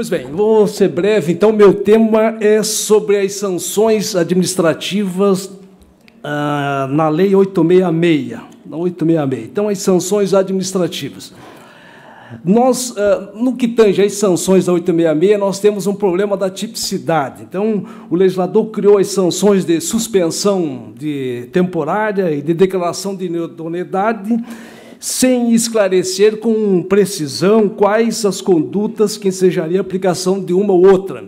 Pois bem, vou ser breve. Então, meu tema é sobre as sanções administrativas uh, na Lei 866. 866. Então, as sanções administrativas. Nós, ah, no que tange às sanções da 866, nós temos um problema da tipicidade. Então, o legislador criou as sanções de suspensão de temporária e de declaração de idoneidade sem esclarecer com precisão quais as condutas que ensejaria a aplicação de uma ou outra.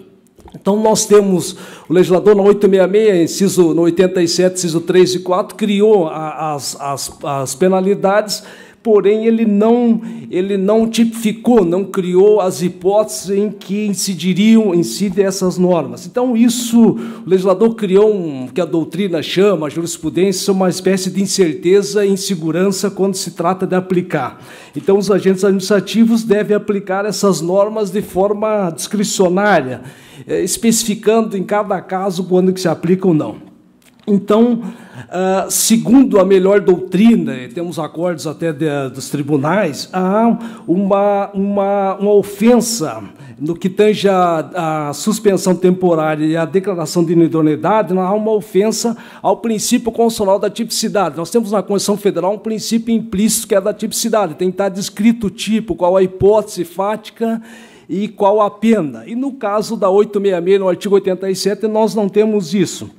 Então, nós temos o legislador na 866, inciso, no 87, inciso 3 e 4, criou as, as, as penalidades porém ele não, ele não tipificou, não criou as hipóteses em que incidiriam, incidem essas normas. Então, isso, o legislador criou um, que a doutrina chama, a jurisprudência, uma espécie de incerteza e insegurança quando se trata de aplicar. Então, os agentes administrativos devem aplicar essas normas de forma discricionária, eh, especificando em cada caso quando que se aplica ou não. Então, ah, segundo a melhor doutrina, e temos acordos até de, dos tribunais, há uma, uma, uma ofensa no que tange a, a, suspensão temporária e a declaração de inidoneidade, não há uma ofensa ao princípio constitucional da tipicidade. Nós temos na Constituição Federal um princípio implícito que é da tipicidade, tem que estar descrito o tipo, qual a hipótese fática e qual a pena. E no caso da 866, no artigo 87, nós não temos isso.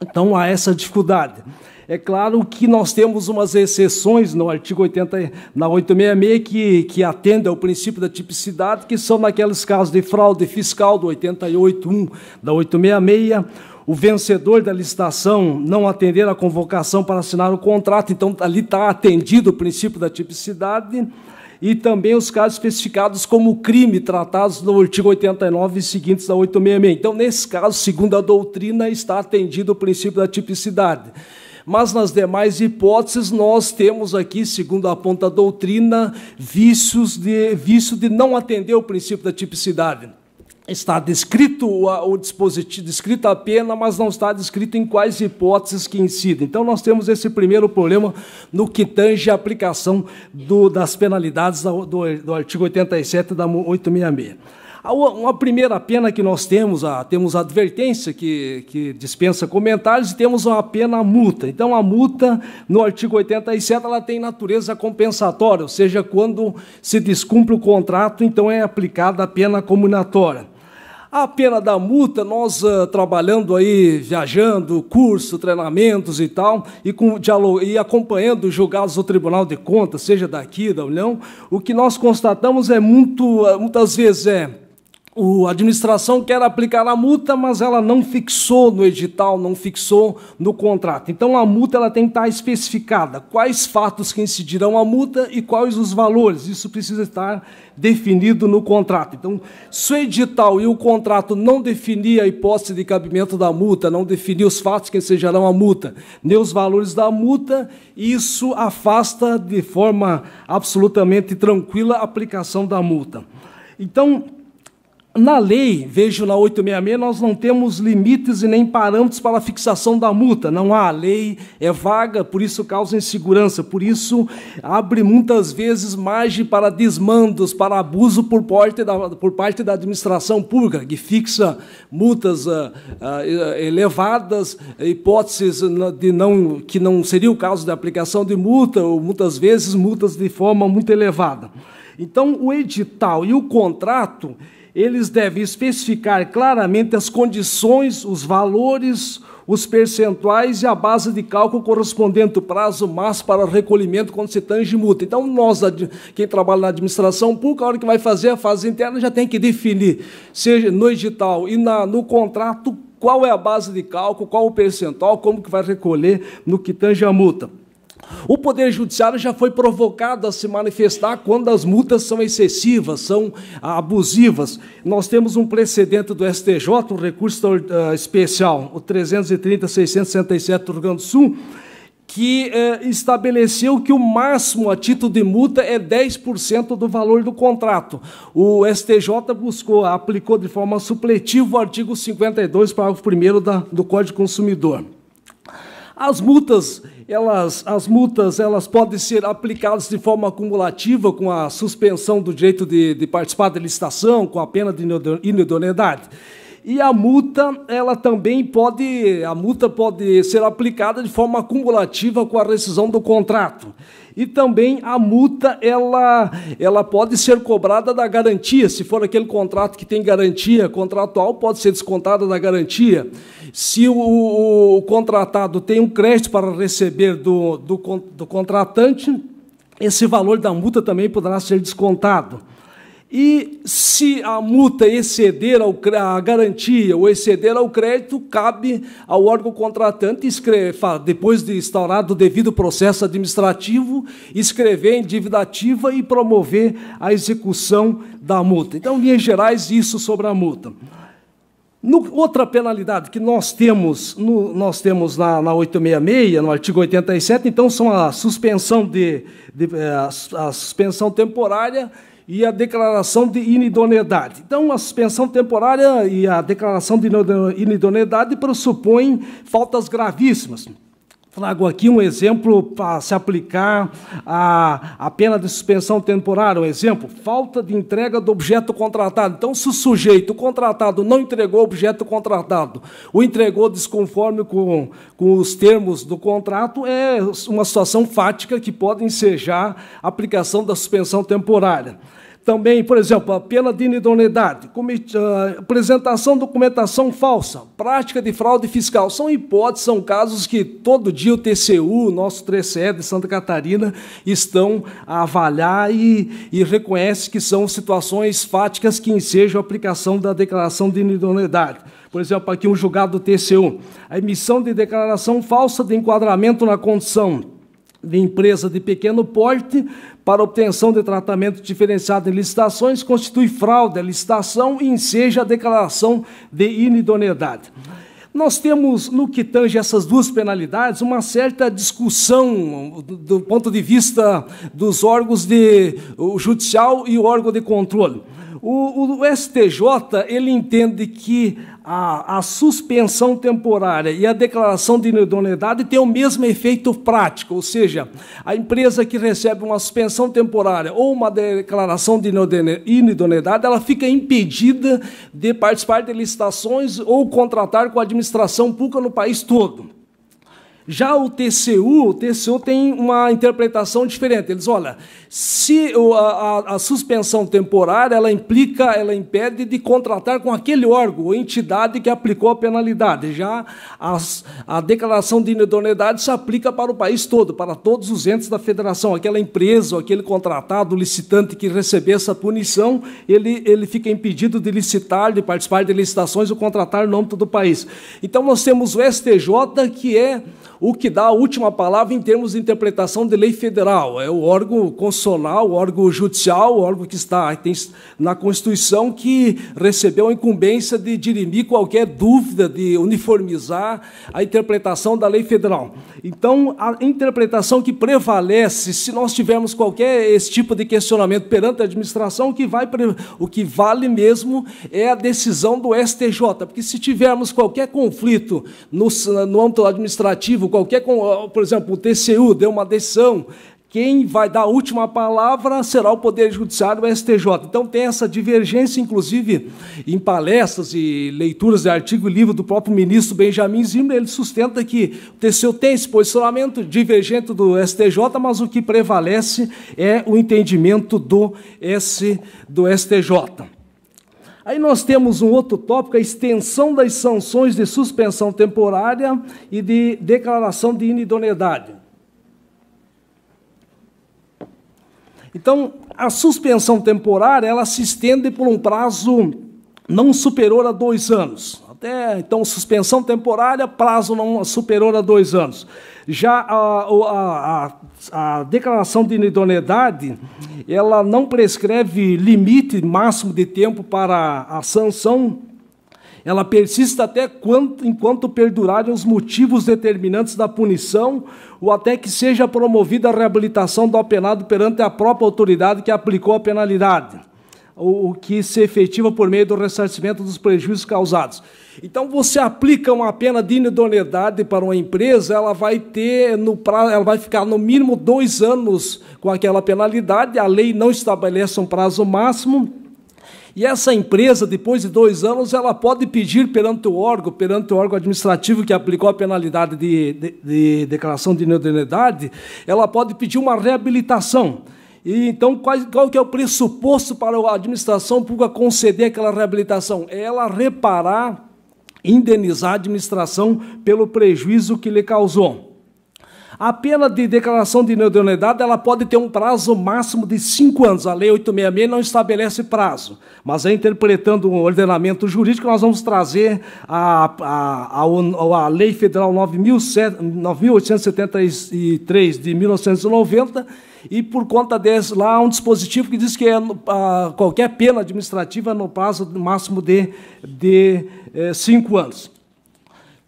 Então há essa dificuldade. É claro que nós temos umas exceções no artigo 80, na 866 que, que ao princípio da tipicidade, que são naqueles casos de fraude fiscal do 881 da 866, o vencedor da licitação não atender à convocação para assinar o contrato, então ali está atendido o princípio da tipicidade e também os casos especificados como crime tratados no artigo 89 e seguintes da 866. Então, nesse caso, segundo a doutrina, está atendido o princípio da tipicidade. Mas nas demais hipóteses, nós temos aqui, segundo aponta a doutrina, vícios de, vício de não atender o princípio da tipicidade está descrito o dispositivo, descrita a pena, mas não está descrito em quais hipóteses que incidem. Então, nós temos esse primeiro problema no que tange a aplicação do, das penalidades do, do artigo 87 da 866. Uma primeira pena que nós temos, a, temos a advertência que, que dispensa comentários, e temos uma pena multa. Então, a multa, no artigo 87, ela tem natureza compensatória, ou seja, quando se descumpre o contrato, então é aplicada a pena comunitária. A pena da multa, nós uh, trabalhando aí, viajando, curso, treinamentos e tal, e, com, dialogo, e acompanhando os julgados do Tribunal de Contas, seja daqui, da União, o que nós constatamos é muito, ah, muitas vezes é o, a administração quer aplicar a multa, mas ela não fixou no edital, não fixou no contrato. Então a multa ela tem que estar especificada. Quais fatos que incidirão a multa e quais os valores? Isso precisa estar definido no contrato. Então, se o edital e o contrato não definir a hipótese de cabimento da multa, não definir os fatos que incidirão a multa, nem os valores da multa, isso afasta de forma absolutamente tranquila a aplicação da multa. Então, na lei, vejo na 866, nós não temos limites e nem parâmetros para a fixação da multa. Não há lei, é vaga, por isso causa insegurança. Por isso, abre muitas vezes margem para desmandos, para abuso por parte da, por parte da administração pública, que fixa multas ah, ah, elevadas, hipóteses de não, que não seria o caso de aplicação de multa, ou muitas vezes multas de forma muito elevada. Então, o edital e o contrato eles devem especificar claramente as condições, os valores, os percentuais e a base de cálculo correspondente ao prazo máximo para recolhimento quando se tange multa. Então, nós, quem trabalha na administração pública, a hora que vai fazer a fase interna já tem que definir, seja no edital e na, no contrato, qual é a base de cálculo, qual o percentual, como que vai recolher no que tange a multa. O Poder Judiciário já foi provocado a se manifestar quando as multas são excessivas, são ah, abusivas. Nós temos um precedente do STJ, um recurso ah, especial, o 330.667 do Rio Grande do Sul, que eh, estabeleceu que o máximo a título de multa é 10% do valor do contrato. O STJ buscou, aplicou de forma supletiva o artigo 52, parágrafo 1 do Código Consumidor. As multas, elas, as multas, elas podem ser aplicadas de forma cumulativa com a suspensão do direito de, de participar da licitação, com a pena de inidoneidade e a multa, ela também pode, a multa pode ser aplicada de forma acumulativa com a rescisão do contrato. E também a multa, ela, ela pode ser cobrada da garantia, se for aquele contrato que tem garantia contratual, pode ser descontada da garantia. Se o, o, o contratado tem um crédito para receber do, do, do contratante, esse valor da multa também poderá ser descontado. E se a multa exceder ao, a garantia ou exceder ao crédito, cabe ao órgão contratante, escrever, depois de instaurado o devido processo administrativo, escrever em dívida ativa e promover a execução da multa. Então, em linhas gerais, isso sobre a multa. No, outra penalidade que nós temos, no, nós temos na, na 866, no artigo 87, então são a suspensão, de, de eh, a, a, suspensão temporária e a declaração de inidoneidade. Então, a suspensão temporária e a declaração de inidoneidade pressupõem faltas gravíssimas. Trago aqui um exemplo para se aplicar a, a pena de suspensão temporária. Um exemplo, falta de entrega do objeto contratado. Então, se o sujeito contratado não entregou o objeto contratado, o entregou desconforme com, com os termos do contrato, é uma situação fática que pode ensejar a aplicação da suspensão temporária também, por exemplo, a pena de inidoneidade, ah, apresentação de documentação falsa, prática de fraude fiscal. São hipóteses, são casos que todo dia o TCU, nosso 3CE de Santa Catarina, estão a avaliar e, e reconhece que são situações fáticas que ensejam a aplicação da declaração de inidoneidade. Por exemplo, aqui um julgado do TCU. A emissão de declaração falsa de enquadramento na condição de empresa de pequeno porte para obtenção de tratamento diferenciado em licitações constitui fraude à licitação e enseja a declaração de inidoneidade. Nós temos, no que tange essas duas penalidades, uma certa discussão do ponto de vista dos órgãos de, judicial e o órgão de controle. O, o STJ ele entende que a, a, suspensão temporária e a declaração de inidoneidade têm o mesmo efeito prático, ou seja, a empresa que recebe uma suspensão temporária ou uma declaração de inidoneidade, ela fica impedida de participar de licitações ou contratar com a administração pública no país todo. Já o TCU, o TCU tem uma interpretação diferente. Eles, olha, se a, a, a suspensão temporária ela implica, ela impede de contratar com aquele órgão ou entidade que aplicou a penalidade. Já as, a declaração de inidoneidade se aplica para o país todo, para todos os entes da federação. Aquela empresa, aquele contratado, licitante que receber essa punição, ele, ele fica impedido de licitar, de participar de licitações ou contratar no âmbito do país. Então nós temos o STJ que é o que dá a última palavra em termos de interpretação de lei federal. É o órgão constitucional, o órgão judicial, o órgão que está na Constituição que recebeu a incumbência de dirimir qualquer dúvida, de uniformizar a interpretação da lei federal. Então, a interpretação que prevalece, se nós tivermos qualquer esse tipo de questionamento perante a administração, o que, vai, o que vale mesmo é a decisão do STJ, porque se tivermos qualquer conflito no, no âmbito administrativo qualquer, por exemplo, o TCU deu uma decisão, quem vai dar a última palavra será o Poder Judiciário, o STJ. Então tem essa divergência, inclusive, em palestras e leituras de artigo e livro do próprio ministro Benjamin Zimmer, ele sustenta que o TCU tem esse posicionamento divergente do STJ, mas o que prevalece é o entendimento do, S, do STJ. Aí nós temos um outro tópico, a extensão das sanções de suspensão temporária e de declaração de inidoneidade. Então, a suspensão temporária ela se estende por um prazo não superior a dois anos. Até, então, suspensão temporária, prazo não superior a dois anos. Já a, a, a, a declaração de inidoneidade, ela não prescreve limite máximo de tempo para a sanção ela persiste até quanto, enquanto perdurarem os motivos determinantes da punição ou até que seja promovida a reabilitação do apenado perante a própria autoridade que aplicou a penalidade o que se efetiva por meio do ressarcimento dos prejuízos causados. Então, você aplica uma pena de inidoneidade para uma empresa, ela vai ter, no prazo, ela vai ficar no mínimo dois anos com aquela penalidade, a lei não estabelece um prazo máximo. E essa empresa, depois de dois anos, ela pode pedir perante o órgão, perante o órgão administrativo que aplicou a penalidade de, de, de declaração de inidoneidade, ela pode pedir uma reabilitação. E então, qual, qual que é o pressuposto para a administração pública conceder aquela reabilitação? É ela reparar, indenizar a administração pelo prejuízo que lhe causou. A pena de declaração de idoneidade ela pode ter um prazo máximo de cinco anos. A Lei 866 não estabelece prazo, mas é interpretando o um ordenamento jurídico nós vamos trazer a, a, a, a Lei Federal 9.873 de 1990 e por conta desse lá há um dispositivo que diz que é, ah, qualquer pena administrativa no prazo máximo de, de eh, cinco anos.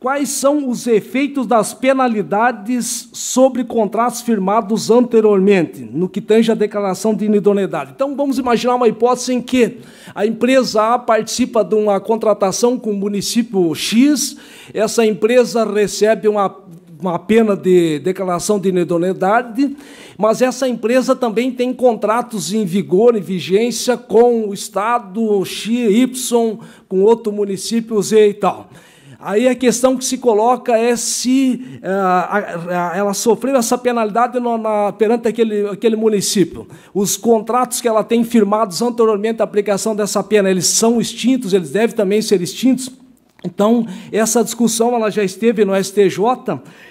Quais são os efeitos das penalidades sobre contratos firmados anteriormente, no que tange à declaração de inidoneidade? Então, vamos imaginar uma hipótese em que a empresa A participa de uma contratação com o município X, essa empresa recebe uma, uma pena de declaração de inidoneidade, mas essa empresa também tem contratos em vigor, em vigência, com o Estado X, Y, com outro município Z e tal. Aí a questão que se coloca é se uh, ela sofreu essa penalidade no, na, perante aquele, aquele município. Os contratos que ela tem firmados anteriormente à aplicação dessa pena, eles são extintos, eles devem também ser extintos. Então, essa discussão ela já esteve no STJ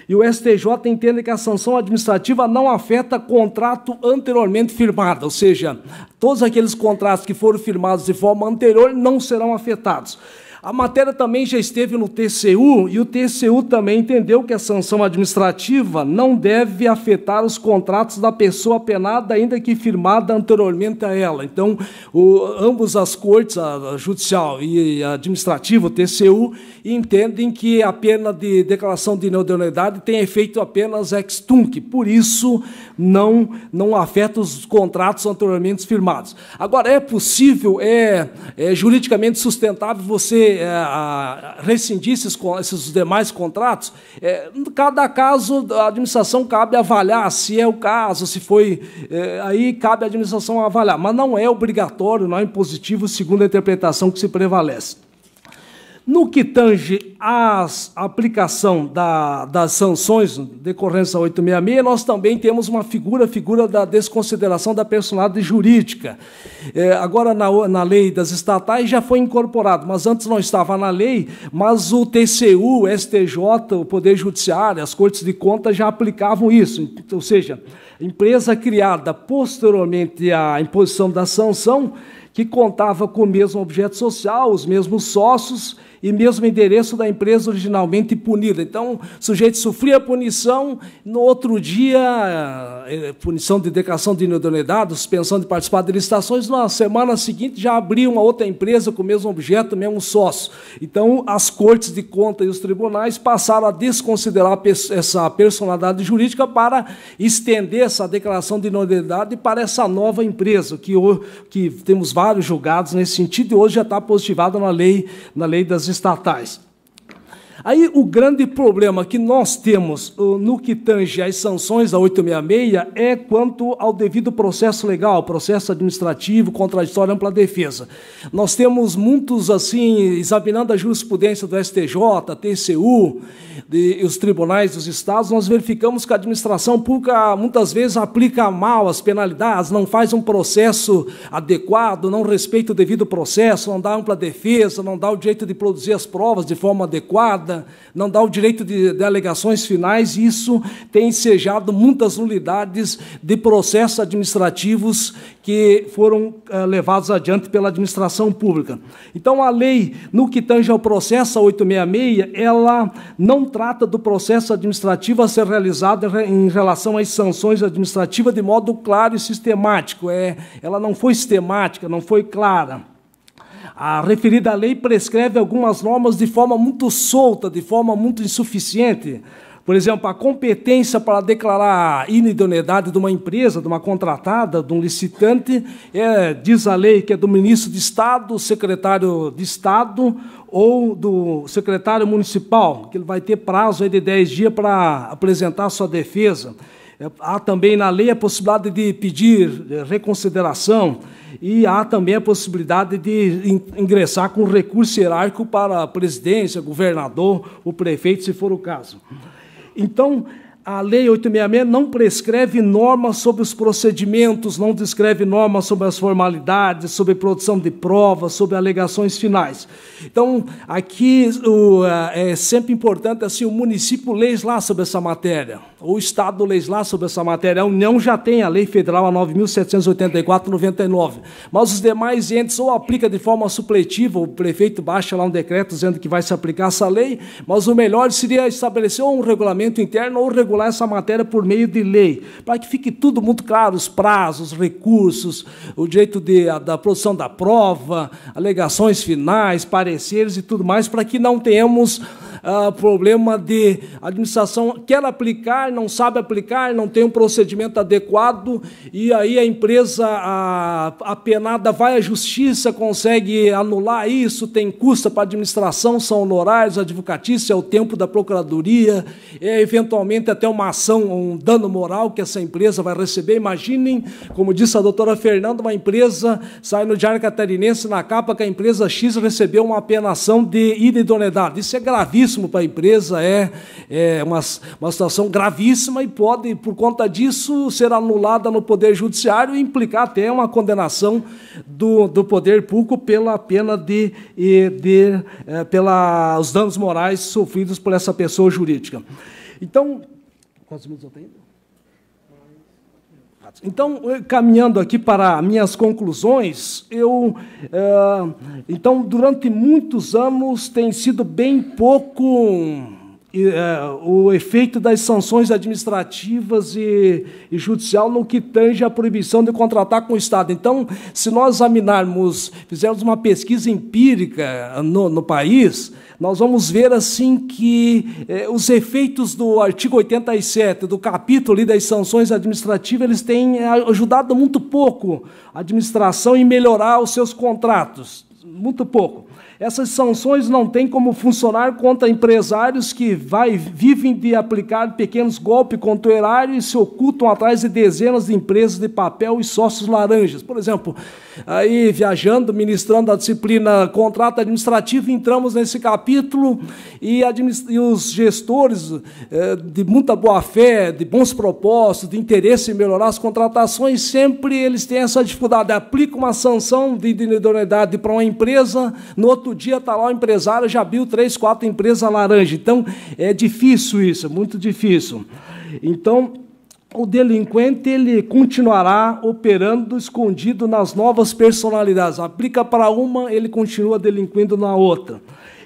e o STJ entende que a sanção administrativa não afeta contrato anteriormente firmado, ou seja, todos aqueles contratos que foram firmados de forma anterior não serão afetados. A matéria também já esteve no TCU e o TCU também entendeu que a sanção administrativa não deve afetar os contratos da pessoa penada, ainda que firmada anteriormente a ela. Então, o, ambos as cortes, a judicial e a administrativa, o TCU, entendem que a pena de declaração de inodonidade tem efeito apenas ex tunc, por isso não, não afeta os contratos anteriormente firmados. Agora, é possível, é, é juridicamente sustentável você você eh, é, a, rescindisse esses demais contratos, é, cada caso a administração cabe avaliar se é o caso, se foi. É, aí cabe à administração avaliar, mas não é obrigatório, não é impositivo, segundo a interpretação que se prevalece. No que tange à aplicação da, das sanções decorrentes da 866, nós também temos uma figura, figura da desconsideração da personalidade jurídica. É, agora, na, na lei das estatais já foi incorporado, mas antes não estava na lei, mas o TCU, o STJ, o Poder Judiciário, as Cortes de Contas já aplicavam isso. Então, ou seja, empresa criada posteriormente à imposição da sanção, que contava com o mesmo objeto social, os mesmos sócios, e mesmo endereço da empresa originalmente punida. Então, o sujeito sofria punição, no outro dia, eh, eh, punição de decação de idoneidade, suspensão de participar de licitações, na semana seguinte já abria uma outra empresa com o mesmo objeto, mesmo sócio. Então, as cortes de conta e os tribunais passaram a desconsiderar essa personalidade jurídica para estender essa declaração de idoneidade para essa nova empresa, que, que temos vários julgados nesse sentido, e hoje já está positivada na lei, na lei das estatais. Aí o grande problema que nós temos uh, no que tange às sanções da 866 é quanto ao devido processo legal, processo administrativo, contraditório, ampla defesa. Nós temos muitos assim, examinando a jurisprudência do STJ, TCU, de, os tribunais dos estados, nós verificamos que a administração pública muitas vezes aplica mal as penalidades, não faz um processo adequado, não respeita o devido processo, não dá ampla defesa, não dá o direito de produzir as provas de forma adequada não dá o direito de, de alegações finais, e isso tem ensejado muitas nulidades de processos administrativos que foram eh, levados adiante pela administração pública. Então, a lei, no que tange ao processo 866, ela não trata do processo administrativo a ser realizado em relação às sanções administrativas de modo claro e sistemático. É, ela não foi sistemática, não foi clara. A referida lei prescreve algumas normas de forma muito solta, de forma muito insuficiente. Por exemplo, a competência para declarar a inidoneidade de uma empresa, de uma contratada, de um licitante, é, diz a lei que é do ministro de Estado, secretário de Estado ou do secretário municipal, que ele vai ter prazo de 10 dias para apresentar sua defesa. É, há também na lei a possibilidade de pedir é, reconsideração e há também a possibilidade de ingressar com recurso hierárquico para a presidência, governador, o prefeito, se for o caso. Então, a Lei 866 não prescreve normas sobre os procedimentos, não descreve normas sobre as formalidades, sobre produção de provas, sobre alegações finais. Então, aqui o, é, é sempre importante assim o município legislar sobre essa matéria, o Estado legislar sobre essa matéria. A União já tem a Lei Federal a 9.784-99, mas os demais entes ou aplica de forma supletiva, o prefeito baixa lá um decreto dizendo que vai se aplicar essa lei, mas o melhor seria estabelecer um regulamento interno ou regulamento regular essa matéria por meio de lei, para que fique tudo muito claro, os prazos, recursos, o direito de, a, da produção da prova, alegações finais, pareceres e tudo mais, para que não tenhamos ah, problema de administração, quer aplicar, não sabe aplicar, não tem um procedimento adequado, e aí a empresa a, apenada vai à justiça, consegue anular isso, tem custa para a administração, são honorários, advocatícia é o tempo da procuradoria, é eventualmente até uma ação, um dano moral que essa empresa vai receber. Imaginem, como disse a doutora Fernanda, uma empresa sai no Diário Catarinense na capa que a empresa X recebeu uma apenação de inidoneidade. Isso é gravíssimo gravíssimo para a empresa, é, é uma, uma situação gravíssima e pode, por conta disso, ser anulada no Poder Judiciário e implicar até uma condenação do, do Poder Público pela pena de, de, de é, pela, os danos morais sofridos por essa pessoa jurídica. Então, quantos minutos eu tenho? pecados. Então, eh, caminhando aqui para minhas conclusões, eu eh, então durante muitos anos tem sido bem pouco é, o efeito das sanções administrativas e, e judicial no que tange à proibição de contratar com o Estado. Então, se nós examinarmos, fizermos uma pesquisa empírica no, no país, nós vamos ver assim que eh, os efeitos do artigo 87 do capítulo das sanções administrativas eles têm é, ajudado muito pouco a administração em melhorar os seus contratos, muito pouco. Essas sanções não têm como funcionar contra empresários que vai, vivem de aplicar pequenos golpes contra o erário e se ocultam atrás de dezenas de empresas de papel e sócios laranjas. Por exemplo, aí viajando, ministrando a disciplina contrato administrativo, entramos nesse capítulo e, e os gestores eh, de muita boa-fé, de bons propósitos, de interesse em melhorar as contratações, sempre eles têm essa dificuldade. Aplica uma sanção de idoneidade para uma empresa, no outro outro dia está lá o empresário, já viu três, quatro empresas laranja. Então, é difícil isso, muito difícil. Então, o delinquente ele continuará operando escondido nas novas personalidades. Aplica para uma, ele continua delinquindo na outra.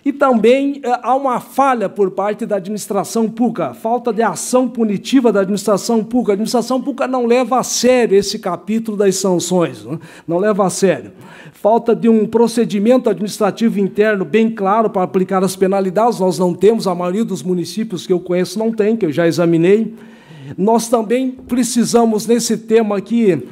E também eh, há uma falha por parte da administração PUCA, falta de ação punitiva da administração PUCA. A administração PUCA não leva a sério esse capítulo das sanções, né? não leva a sério. Falta de um procedimento administrativo interno bem claro para aplicar as penalidades, nós não temos, a maioria dos municípios que eu conheço não tem, que eu já examinei. Nós também precisamos, nesse tema aqui,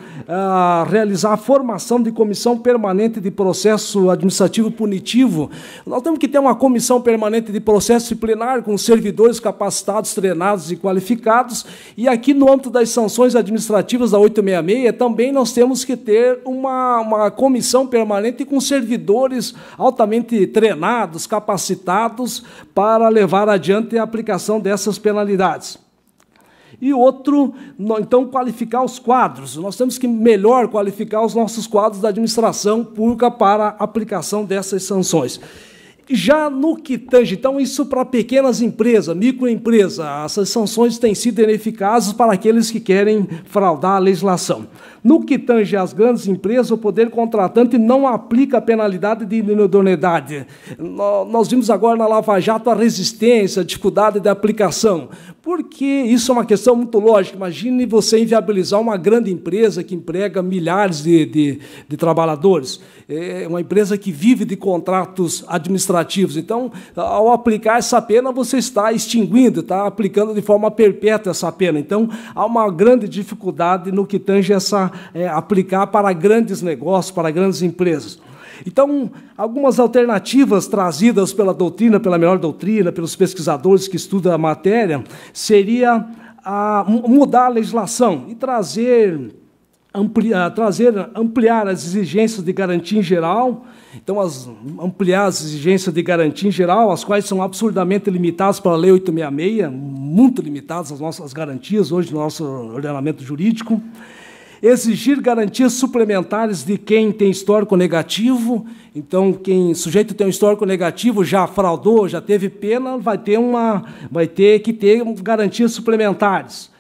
realizar a formação de comissão permanente de processo administrativo punitivo. Nós temos que ter uma comissão permanente de processo disciplinar com servidores capacitados, treinados e qualificados. E aqui, no âmbito das sanções administrativas da 866, também nós temos que ter uma, uma comissão permanente com servidores altamente treinados, capacitados, para levar adiante a aplicação dessas penalidades e outro, então, qualificar os quadros. Nós temos que melhor qualificar os nossos quadros da administração pública para aplicação dessas sanções. Já no que tange, então, isso para pequenas empresas, microempresas, essas sanções têm sido ineficazes para aqueles que querem fraudar a legislação. No que tange às grandes empresas, o poder contratante não aplica a penalidade de inidoneidade. Nós vimos agora na Lava Jato a resistência, a dificuldade de aplicação, porque isso é uma questão muito lógica. Imagine você inviabilizar uma grande empresa que emprega milhares de, de, de trabalhadores, é uma empresa que vive de contratos administrativos administrativos. Então, ao aplicar essa pena, você está extinguindo, está aplicando de forma perpétua essa pena. Então, há uma grande dificuldade no que tange essa é, aplicar para grandes negócios, para grandes empresas. Então, algumas alternativas trazidas pela doutrina, pela melhor doutrina, pelos pesquisadores que estudam a matéria, seria a mudar a legislação e trazer ampliar, ah, trazer, ampliar as exigências de garantia em geral, então as, ampliar as exigências de garantia em geral, as quais são absurdamente limitadas pela Lei 866, muito limitadas as nossas garantias hoje no nosso ordenamento jurídico, exigir garantias suplementares de quem tem histórico negativo, então quem sujeito tem um histórico negativo já fraudou, já teve pena, vai ter uma, vai ter que ter garantias suplementares.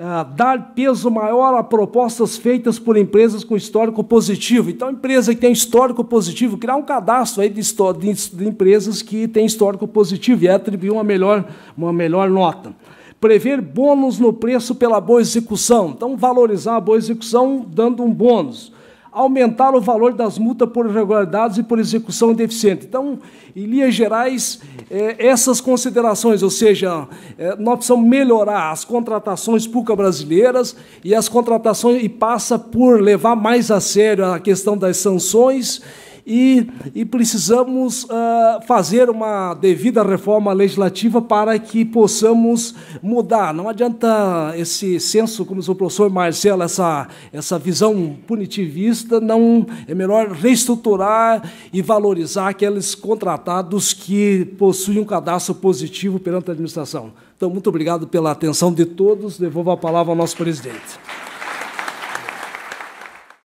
É, dar peso maior a propostas feitas por empresas com histórico positivo. Então, empresa que tem histórico positivo, criar um cadastro aí de, de, de empresas que têm histórico positivo e atribuir uma melhor, uma melhor nota prever bônus no preço pela boa execução. Então, valorizar a boa execução dando um bônus aumentar o valor das multas por irregularidades e por execução deficiente. Então, em linhas gerais, é, essas considerações, ou seja, é, nós precisamos melhorar as contratações públicas brasileiras e as contratações e passa por levar mais a sério a questão das sanções e, e precisamos uh, fazer uma devida reforma legislativa para que possamos mudar. Não adianta esse senso, como disse o professor Marcelo, essa, essa visão punitivista, não é melhor reestruturar e valorizar aqueles contratados que possuem um cadastro positivo perante a administração. Então, muito obrigado pela atenção de todos. Devolvo a palavra ao nosso presidente.